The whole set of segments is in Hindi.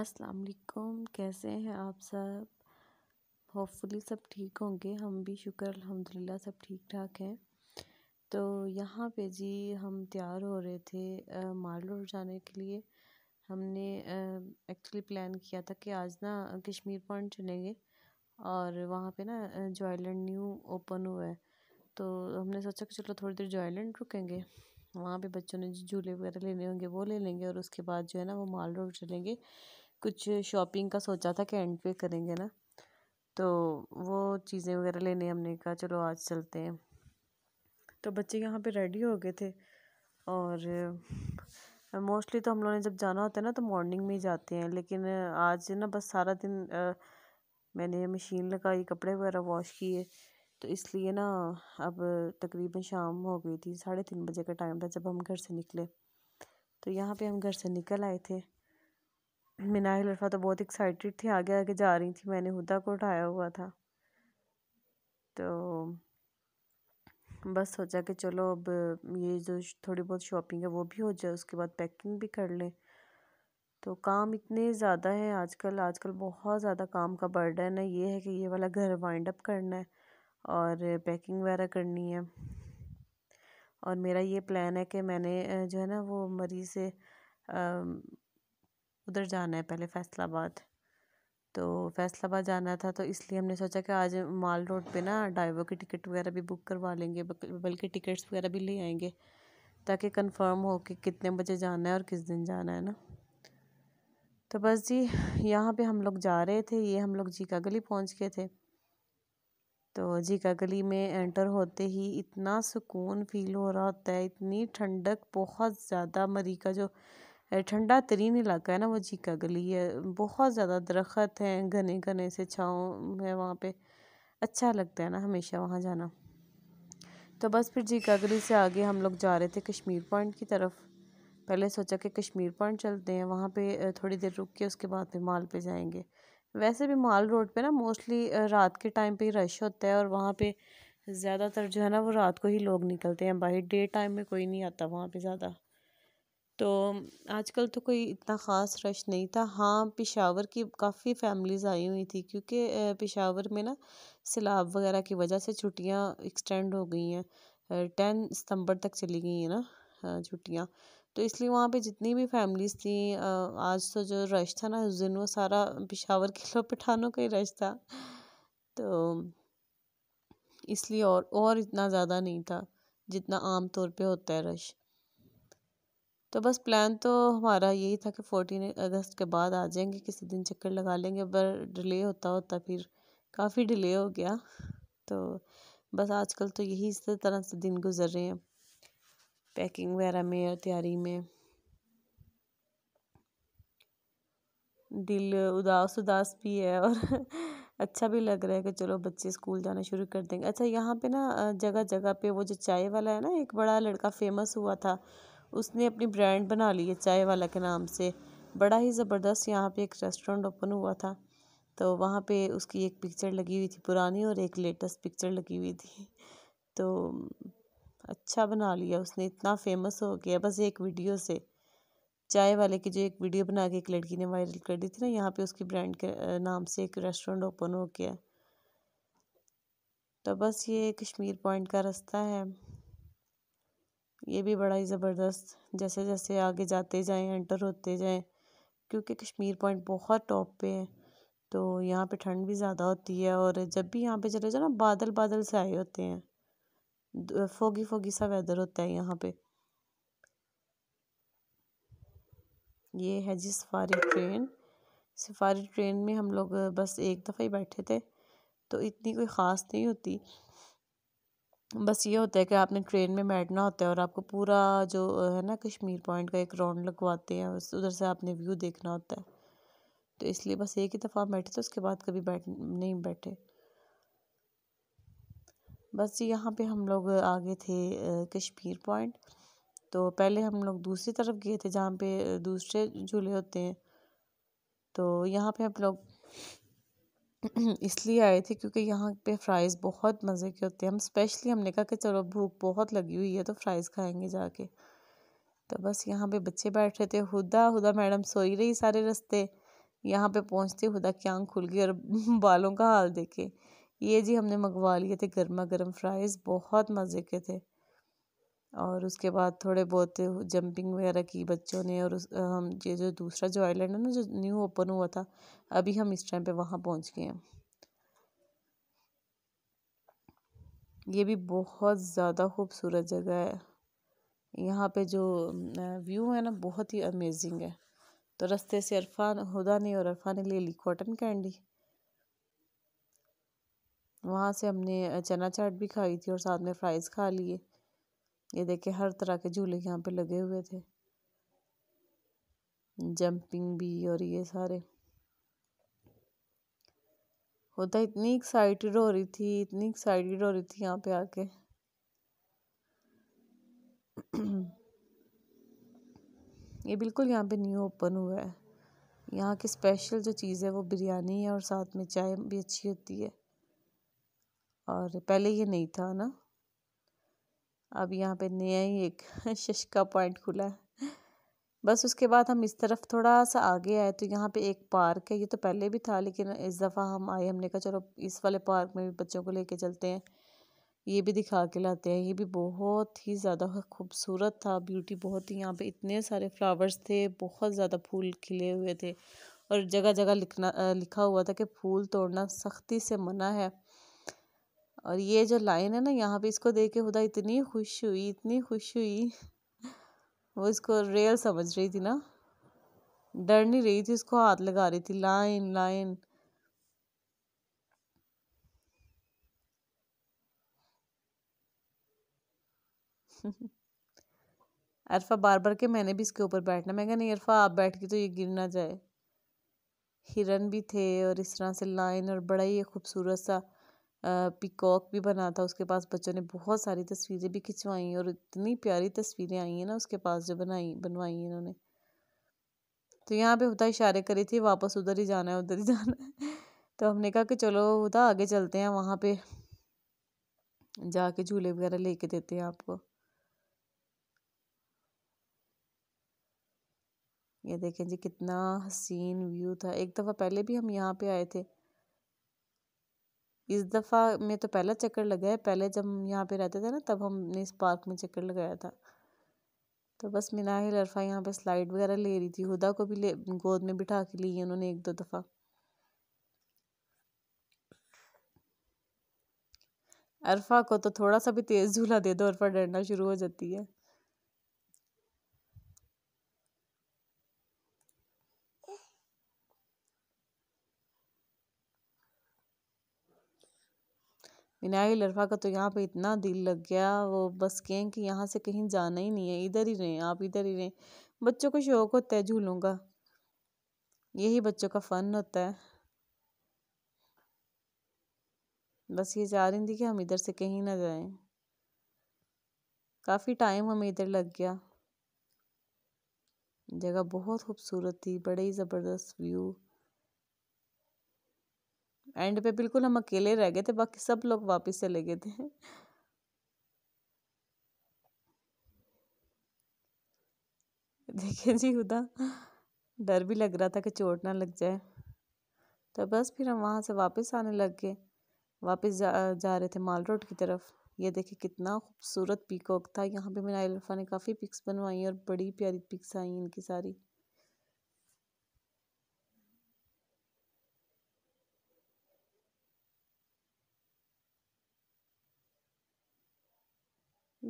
अस्सलाम वालेकुम कैसे हैं आप सब होपफुली सब ठीक होंगे हम भी शुक्र अल्हम्दुलिल्लाह सब ठीक ठाक हैं तो यहाँ पे जी हम तैयार हो रहे थे माल रोड जाने के लिए हमने एक्चुअली प्लान किया था कि आज ना कश्मीर पॉइंट चलेंगे और वहाँ पे ना जॉयलैंड न्यू ओपन हुआ है तो हमने सोचा कि चलो थोड़ी देर जॉयलैंड रुकेंगे वहाँ पे बच्चों ने जो झूले वगैरह लेने होंगे वो ले लेंगे और उसके बाद जो है ना वो माल रोड चलेंगे कुछ शॉपिंग का सोचा था कि एंड पे करेंगे ना तो वो चीज़ें वगैरह लेने हमने कहा चलो आज चलते हैं तो बच्चे यहाँ पे रेडी हो गए थे और मोस्टली तो हम लोगों ने जब जाना होता है ना तो मॉर्निंग में ही जाते हैं लेकिन आज ना बस सारा दिन आ, मैंने मशीन लगाई कपड़े वगैरह वॉश किए तो इसलिए ना अब तकरीबन शाम हो गई थी साढ़े तीन बजे का टाइम था जब हम घर से निकले तो यहाँ पे हम घर से निकल आए थे मिनाहिल अरफा तो बहुत एक्साइटेड थी आगे आगे जा रही थी मैंने हुदा को उठाया हुआ था तो बस सोचा कि चलो अब ये जो थोड़ी बहुत शॉपिंग है वो भी हो जाए उसके बाद पैकिंग भी कर लें तो काम इतने ज़्यादा है आजकल आजकल बहुत ज़्यादा काम का बर्डन है ये है कि ये वाला घर वाइंड अप करना है और पैकिंग वगैरह करनी है और मेरा ये प्लान है कि मैंने जो है ना वो मरी से उधर जाना है पहले फैसलाबाद तो फैसलाबाद जाना था तो इसलिए हमने सोचा कि आज माल रोड पे ना ड्राइवर की टिकट वगैरह भी बुक करवा लेंगे बल्कि टिकट्स वगैरह भी ले आएंगे ताकि कंफर्म हो कि कितने बजे जाना है और किस दिन जाना है ना तो बस जी यहाँ पे हम लोग जा रहे थे ये हम लोग जीका गली पहुँच गए थे तो जीका गली में एंटर होते ही इतना सुकून फील हो रहा होता है इतनी ठंडक बहुत ज़्यादा मरी का जो ठंडा तरीन इलाका है ना वो जीका गली है बहुत ज़्यादा दरख्त हैं घने घने से छाँव है वहाँ पे अच्छा लगता है ना हमेशा वहाँ जाना तो बस फिर जीका गली से आगे हम लोग जा रहे थे कश्मीर पॉइंट की तरफ पहले सोचा कि कश्मीर पॉइंट चलते हैं वहाँ पे थोड़ी देर रुक के उसके बाद फिर माल पे जाएंगे वैसे भी माल रोड पे ना मोस्टली रात के टाइम पे ही रश होता है और वहाँ पे ज़्यादातर जो है ना वो रात को ही लोग निकलते हैं बाहर डे टाइम में कोई नहीं आता वहाँ पे ज़्यादा तो आजकल तो कोई इतना ख़ास रश नहीं था हाँ पिशावर की काफ़ी फैमिलीज़ आई हुई थी क्योंकि पेशावर में ना सैलाब वगैरह की वजह से छुट्टियाँ एक्सटेंड हो गई हैं टेन सितंबर तक चली गई हैं ना छुट्टियाँ तो इसलिए वहाँ पे जितनी भी फैमिलीज़ थी आज तो जो रश था ना उस दिन वो सारा पिशावर के लोग पठानों का ही रश था तो इसलिए और और इतना ज़्यादा नहीं था जितना आम तौर पे होता है रश तो बस प्लान तो हमारा यही था कि फ़ोर्टीन अगस्त के बाद आ जाएंगे किसी दिन चक्कर लगा लेंगे पर डिले होता होता फिर काफ़ी डिले हो गया तो बस आजकल तो यही इस तरह से दिन गुजर रहे हैं पैकिंग वगैरह में और तैयारी में दिल उदास उदास भी है और अच्छा भी लग रहा है कि चलो बच्चे स्कूल जाना शुरू कर देंगे अच्छा यहाँ पे ना जगह जगह पे वो जो चाय वाला है ना एक बड़ा लड़का फेमस हुआ था उसने अपनी ब्रांड बना ली है चाय वाला के नाम से बड़ा ही ज़बरदस्त यहाँ पे एक रेस्टोरेंट ओपन हुआ था तो वहाँ पे उसकी एक पिक्चर लगी हुई थी पुरानी और एक लेटेस्ट पिक्चर लगी हुई थी तो अच्छा बना लिया उसने इतना फेमस हो गया बस एक वीडियो से चाय वाले की जो एक वीडियो बना के एक लड़की ने वायरल कर दी थी ना यहाँ पे उसकी ब्रांड के नाम से एक रेस्टोरेंट ओपन हो गया तो बस ये कश्मीर पॉइंट का रास्ता है ये भी बड़ा ही ज़बरदस्त जैसे जैसे आगे जाते जाएँ एंटर होते जाएँ क्योंकि कश्मीर पॉइंट बहुत टॉप पे है तो यहाँ पे ठंड भी ज़्यादा होती है और जब भी यहाँ पे चले जाओ ना बादल बादल से आए होते हैं फोगी फोगी सा वेदर होता है यहाँ पे ये है जी सफारी ट्रेन सफारी ट्रेन में हम लोग बस एक दफ़ा ही बैठे थे तो इतनी कोई ख़ास नहीं होती बस ये होता है कि आपने ट्रेन में बैठना होता है और आपको पूरा जो है ना कश्मीर पॉइंट का एक राउंड लगवाते हैं बस उधर से आपने व्यू देखना होता है तो इसलिए बस एक ही दफ़ा बैठे तो उसके बाद कभी बैठ नहीं बैठे बस यहाँ पे हम लोग आगे थे कश्मीर पॉइंट तो पहले हम लोग दूसरी तरफ गए थे जहाँ पे दूसरे झूले होते हैं तो यहाँ पे हम लोग इसलिए आए थे क्योंकि यहाँ पे फ्राइज़ बहुत मज़े के होते हैं हम स्पेशली हमने कहा कि चलो भूख बहुत लगी हुई है तो फ्राइज़ खाएंगे जाके तो बस यहाँ पे बच्चे बैठ रहे थे हुदा हुदा मैडम सोई रही सारे रास्ते यहाँ पे पहुँचते हुदा की आँख खुल गई और बालों का हाल देखे ये जी हमने मंगवा लिए थे गर्मा गर्म फ्राइज़ बहुत मज़े के थे और उसके बाद थोड़े बहुत जंपिंग वगैरह की बच्चों ने और उस हम ये जो दूसरा जो आइलैंड है ना जो न्यू ओपन हुआ था अभी हम इस टाइम पे वहाँ पहुँच गए हैं ये भी बहुत ज़्यादा खूबसूरत जगह है यहाँ पे जो व्यू है ना बहुत ही अमेजिंग है तो रस्ते से अरफान हुदा ने और अरफान ने ले ली कॉटन कैंडी वहाँ से हमने चना चाट भी खाई थी और साथ में फ्राइज़ खा लिए ये देखिए हर तरह के झूले यहाँ पे लगे हुए थे जंपिंग भी और ये सारे होता इतनी एक्साइटेड हो रही थी इतनी एक्साइटेड हो रही थी यहाँ पे आके ये बिल्कुल यहाँ पे न्यू ओपन हुआ है यहाँ की स्पेशल जो चीज़ है वो बिरयानी है और साथ में चाय भी अच्छी होती है और पहले ये नहीं था ना अब यहाँ पे नया ही एक शश का पॉइंट खुला है बस उसके बाद हम इस तरफ थोड़ा सा आगे आए तो यहाँ पे एक पार्क है ये तो पहले भी था लेकिन इस दफ़ा हम आए हमने कहा चलो इस वाले पार्क में भी बच्चों को लेके चलते हैं ये भी दिखा के लाते हैं ये भी बहुत ही ज़्यादा खूबसूरत था ब्यूटी बहुत ही यहाँ पे इतने सारे फ्लावर्स थे बहुत ज़्यादा फूल खिले हुए थे और जगह जगह लिखना लिखा हुआ था कि फूल तोड़ना सख्ती से मना है और ये जो लाइन है ना यहाँ पे इसको देख के खुदा इतनी खुश हुई इतनी खुश हुई वो इसको रियल समझ रही थी ना डर नहीं रही थी उसको हाथ लगा रही थी लाइन लाइन अरफा बार बार के मैंने भी इसके ऊपर बैठना मैं कह नहीं अरफा आप बैठ के तो ये गिर ना जाए हिरन भी थे और इस तरह से लाइन और बड़ा ही खूबसूरत सा पिकॉक भी बना था उसके पास बच्चों ने बहुत सारी तस्वीरें भी खिंचवाई और इतनी प्यारी तस्वीरें आई हैं ना उसके पास जो बनाई बनवाई इन्होंने तो यहाँ पे हुदा इशारे करे थे वापस उधर ही जाना है उधर ही जाना है तो हमने कहा कि चलो हुदा आगे चलते हैं वहाँ पे जाके झूले वगैरह लेके देते हैं आपको ये देखें जी कितना हसीन व्यू था एक दफ़ा पहले भी हम यहाँ पे आए थे इस दफ़ा में तो पहला चक्कर लगाया है पहले जब हम यहाँ पे रहते थे ना तब हमने इस पार्क में चक्कर लगाया था तो बस मिनाहिल अरफा यहाँ पे स्लाइड वगैरह ले रही थी हुदा को भी ले गोद में बिठा के ली उन्होंने एक दो दफ़ा अरफा को तो थोड़ा सा भी तेज़ झूला दे दो अरफा डरना शुरू हो जाती है विनायक लड़का का तो यहाँ पे इतना दिल लग गया वो बस कहें कि यहाँ से कहीं जाना ही नहीं है इधर ही रहें आप इधर ही रहें बच्चों को शौक़ होता है झूलों का यही बच्चों का फ़न होता है बस ये चाह रही थी कि हम इधर से कहीं ना जाएं काफ़ी टाइम हमें इधर लग गया जगह बहुत खूबसूरत थी बड़े ही ज़बरदस्त व्यू एंड पे बिल्कुल हम अकेले रह गए थे बाकी सब लोग वापस चले गए थे देखिए जी खुदा डर भी लग रहा था कि चोट ना लग जाए तो बस फिर हम वहाँ से वापस आने लग गए वापस जा जा रहे थे माल रोड की तरफ ये देखिए कितना खूबसूरत पीकॉक था यहाँ पे मैंने अल्फा ने काफ़ी पिक्स बनवाई और बड़ी प्यारी पिक्स आई इनकी सारी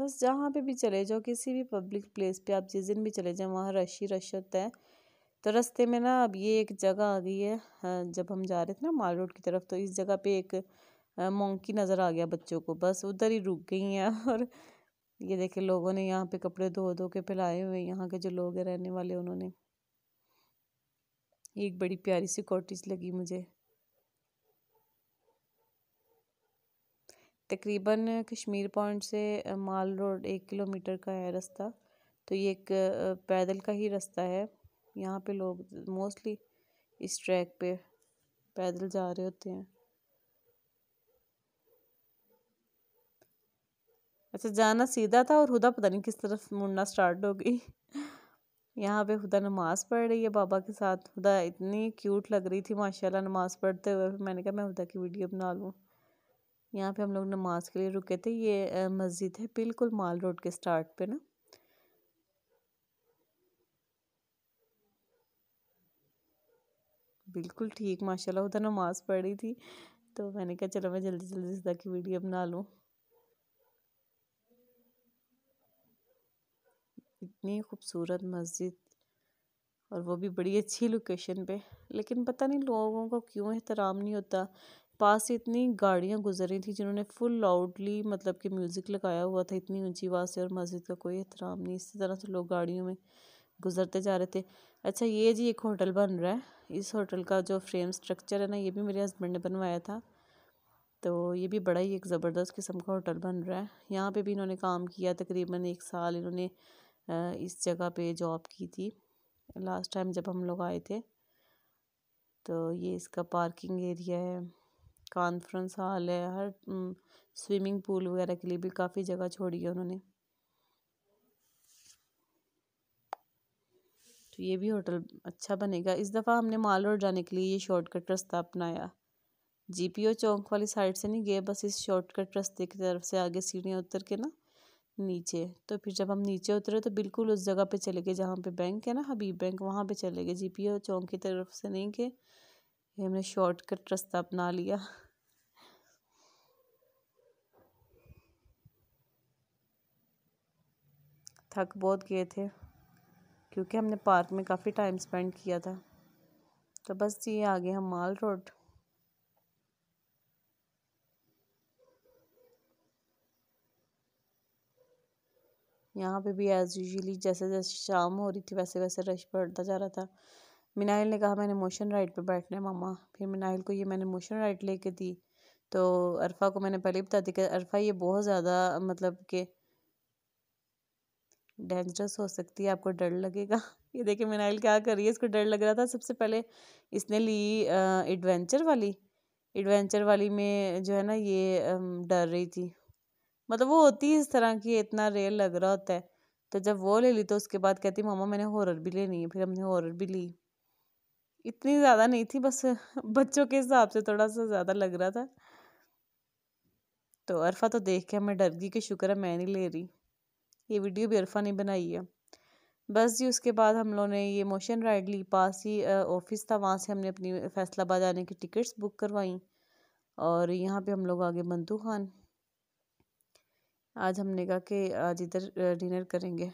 बस जहाँ पे भी चले जाओ किसी भी पब्लिक प्लेस पे आप जिस दिन भी चले जाओ वहाँ रश ही रश होता है तो रास्ते में ना अब ये एक जगह आ गई है जब हम जा रहे थे ना माल रोड की तरफ तो इस जगह पे एक मोंकी नज़र आ गया बच्चों को बस उधर ही रुक गई हैं और ये देखे लोगों ने यहाँ पे कपड़े धो धो के फैलाए हुए यहाँ के जो लोग हैं रहने वाले उन्होंने एक बड़ी प्यारी सी कॉटेज लगी मुझे तकरीबन कश्मीर पॉइंट से माल रोड एक किलोमीटर का है रास्ता तो ये एक पैदल का ही रास्ता है यहाँ पे लोग मोस्टली इस ट्रैक पे पैदल जा रहे होते हैं अच्छा जाना सीधा था और हुदा पता नहीं किस तरफ मुड़ना स्टार्ट हो गई यहाँ पे हुदा नमाज़ पढ़ रही है बाबा के साथ हुदा इतनी क्यूट लग रही थी माशाल्लाह नमाज़ पढ़ते हुए फिर मैंने कहा मैं हुदा की वीडियो बना लूँ यहाँ पे हम लोग नमाज के लिए रुके थे ये मस्जिद है बिल्कुल माल रोड के स्टार्ट पे ना बिल्कुल ठीक माशाल्लाह उधर नमाज़ पढ़ रही थी तो मैंने कहा चलो मैं जल्दी जल्दी सदा की वीडियो बना लूँ इतनी खूबसूरत मस्जिद और वो भी बड़ी अच्छी लोकेशन पे लेकिन पता नहीं लोगों को क्यों एहतराम नहीं होता पास से इतनी गाड़ियां गुजर रही थी जिन्होंने फुल लाउडली मतलब कि म्यूज़िक लगाया हुआ था इतनी ऊंची आवाज़ से और मस्जिद का कोई एहतराम नहीं इसी तरह से लोग गाड़ियों में गुजरते जा रहे थे अच्छा ये जी एक होटल बन रहा है इस होटल का जो फ्रेम स्ट्रक्चर है ना ये भी मेरे हस्बैंड ने बनवाया था तो ये भी बड़ा ही एक ज़बरदस्त किस्म का होटल बन रहा है यहाँ पे भी इन्होंने काम किया तकरीबन एक साल इन्होंने इस जगह पे जॉब की थी लास्ट टाइम जब हम लोग आए थे तो ये इसका पार्किंग एरिया है कॉन्फ्रेंस हॉल है हर स्विमिंग पूल वगैरह के लिए भी काफ़ी जगह छोड़ी है उन्होंने तो ये भी होटल अच्छा बनेगा इस दफ़ा हमने माल रोड जाने के लिए ये शॉर्टकट रास्ता अपनाया जीपीओ चौक वाली साइड से नहीं गए बस इस शॉर्टकट रास्ते की तरफ से आगे सीढ़ियाँ उतर के ना नीचे तो फिर जब हम नीचे उतरे तो बिल्कुल उस जगह पे चले गए जहाँ पे बैंक है ना हबीब बैंक वहाँ पे चले गए जीपीओ चौक की तरफ से नहीं गए ये हमने शॉर्टकट रास्ता अपना लिया थक बहुत गए थे क्योंकि हमने पार्क में काफ़ी टाइम स्पेंड किया था तो बस ये आ गए हम माल रोड यहाँ पे भी एज़ यूजली जैसे जैसे शाम हो रही थी वैसे वैसे रश बढ़ता जा रहा था मिनाइल ने कहा मैंने मोशन राइट पे बैठना है मामा फिर मिनाइल को ये मैंने मोशन राइट लेके दी तो अरफा को मैंने पहले बता दी कि अरफा ये बहुत ज़्यादा मतलब कि डेंजरस हो सकती है आपको डर लगेगा ये देखिए मिनाइल क्या कर रही है इसको डर लग रहा था सबसे पहले इसने ली एडवेंचर वाली एडवेंचर वाली में जो है ना ये डर रही थी मतलब वो होती है इस तरह की इतना रेयर लग रहा होता है तो जब वो ले ली तो उसके बाद कहती मामा मैंने हॉरर भी लेनी है फिर हमने हॉरर भी ली इतनी ज़्यादा नहीं थी बस बच्चों के हिसाब से थोड़ा सा ज़्यादा लग रहा था तो अरफा तो देख के मैं डर गई कि शुक्र है मैं नहीं ले रही ये वीडियो भी अरफा ने बनाई है बस जी उसके बाद हम लोगों ने ये मोशन राइड ली पास ही ऑफिस था वहाँ से हमने अपनी फैसलाबाद आने की टिकट्स बुक करवाई और यहाँ पे हम लोग आगे बंधु खान आज हमने कहा कि आज इधर डिनर करेंगे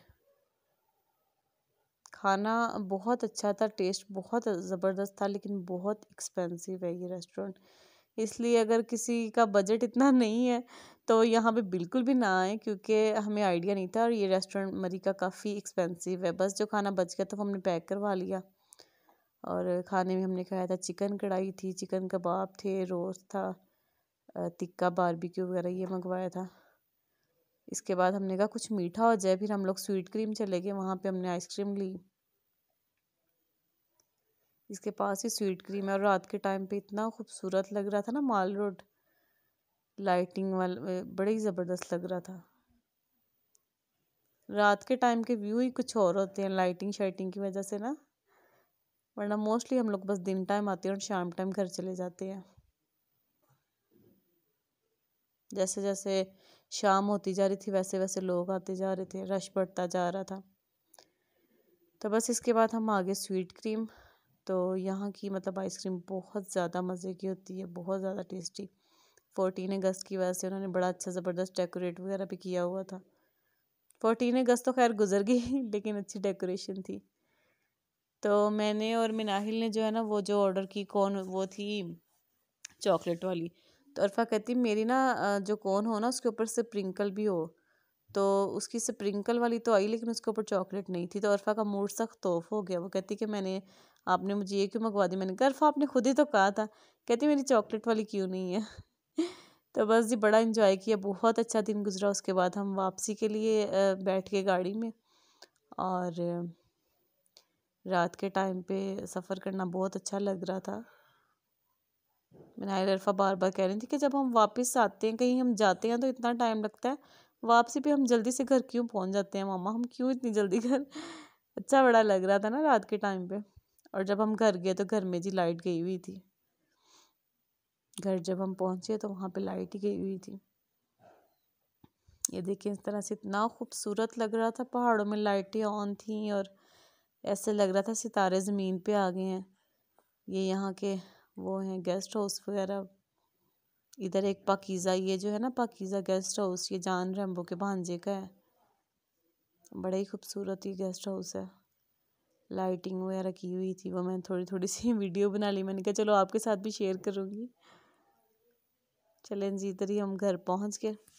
खाना बहुत अच्छा था टेस्ट बहुत ज़बरदस्त था लेकिन बहुत एक्सपेंसिव है ये रेस्टोरेंट इसलिए अगर किसी का बजट इतना नहीं है तो यहाँ पे बिल्कुल भी ना आए क्योंकि हमें आइडिया नहीं था और ये रेस्टोरेंट मरी का काफ़ी एक्सपेंसिव है बस जो खाना बच गया था वो हमने पैक करवा लिया और खाने में हमने खाया था चिकन कढ़ाई थी चिकन कबाब थे रोस्ट था टिक्का बारबेक्यू वगैरह ये मंगवाया था इसके बाद हमने कहा कुछ मीठा हो जाए फिर हम लोग स्वीट क्रीम चले गए वहाँ पे हमने आइसक्रीम ली इसके पास ही स्वीट क्रीम है और रात के टाइम पे इतना खूबसूरत लग रहा था ना माल रोड लाइटिंग वाला बड़े ही ज़बरदस्त लग रहा था रात के टाइम के व्यू ही कुछ और होते हैं लाइटिंग शाइटिंग की वजह से ना वरना मोस्टली हम लोग बस दिन टाइम आते हैं और शाम टाइम घर चले जाते हैं जैसे जैसे शाम होती जा रही थी वैसे वैसे लोग आते जा रहे थे रश बढ़ता जा रहा था तो बस इसके बाद हम आ गए स्वीट क्रीम तो यहाँ की मतलब आइसक्रीम बहुत ज़्यादा मज़े की होती है बहुत ज़्यादा टेस्टी फोर्टीन अगस्त की वजह से उन्होंने बड़ा अच्छा ज़बरदस्त डेकोरेट वगैरह भी किया हुआ था फोर्टीन अगस्त तो खैर गुजर गई लेकिन अच्छी डेकोरेशन थी तो मैंने और मिनाहिल ने जो है ना वो जो ऑर्डर की कौन वो थी चॉकलेट वाली तो अरफा कहती मेरी ना जो कोन हो ना उसके ऊपर स्प्रिंकल भी हो तो उसकी स्प्रिंकल वाली तो आई लेकिन उसके ऊपर चॉकलेट नहीं थी तो अरफा का मूड सख्त तोफ हो गया वो कहती कि मैंने आपने मुझे ये क्यों मंगवा दी मैंने कहा अरफा आपने खुद ही तो कहा था कहती मेरी चॉकलेट वाली क्यों नहीं है तो बस जी बड़ा इन्जॉय किया बहुत अच्छा दिन गुजरा उसके बाद हम वापसी के लिए बैठ गए गाड़ी में और रात के टाइम पे सफ़र करना बहुत अच्छा लग रहा था मिनाइल अरफा बार बार कह रही थी कि जब हम वापस आते हैं कहीं हम जाते हैं तो इतना टाइम लगता है वापसी पे हम जल्दी से घर क्यों पहुंच जाते हैं मामा हम क्यों इतनी जल्दी घर अच्छा बड़ा लग रहा था ना रात के टाइम पे और जब हम घर गए तो घर में जी लाइट गई हुई थी घर जब हम पहुंचे तो वहाँ पे लाइट ही गई हुई थी ये देखिए इस तरह से इतना खूबसूरत लग रहा था पहाड़ों में लाइटें ऑन थी और ऐसे लग रहा था सितारे ज़मीन पर आ गए हैं ये यहाँ के वो हैं गेस्ट हाउस वगैरह इधर एक पाकिज़ा ये जो है ना पाकिज़ा गेस्ट हाउस ये जान रैम्बो के भांजे का है बड़ा ही खूबसूरत ये गेस्ट हाउस है लाइटिंग वगैरह की हुई थी वो मैंने थोड़ी थोड़ी सी वीडियो बना ली मैंने कहा चलो आपके साथ भी शेयर करूँगी चलें जी इधर ही हम घर पहुँच गए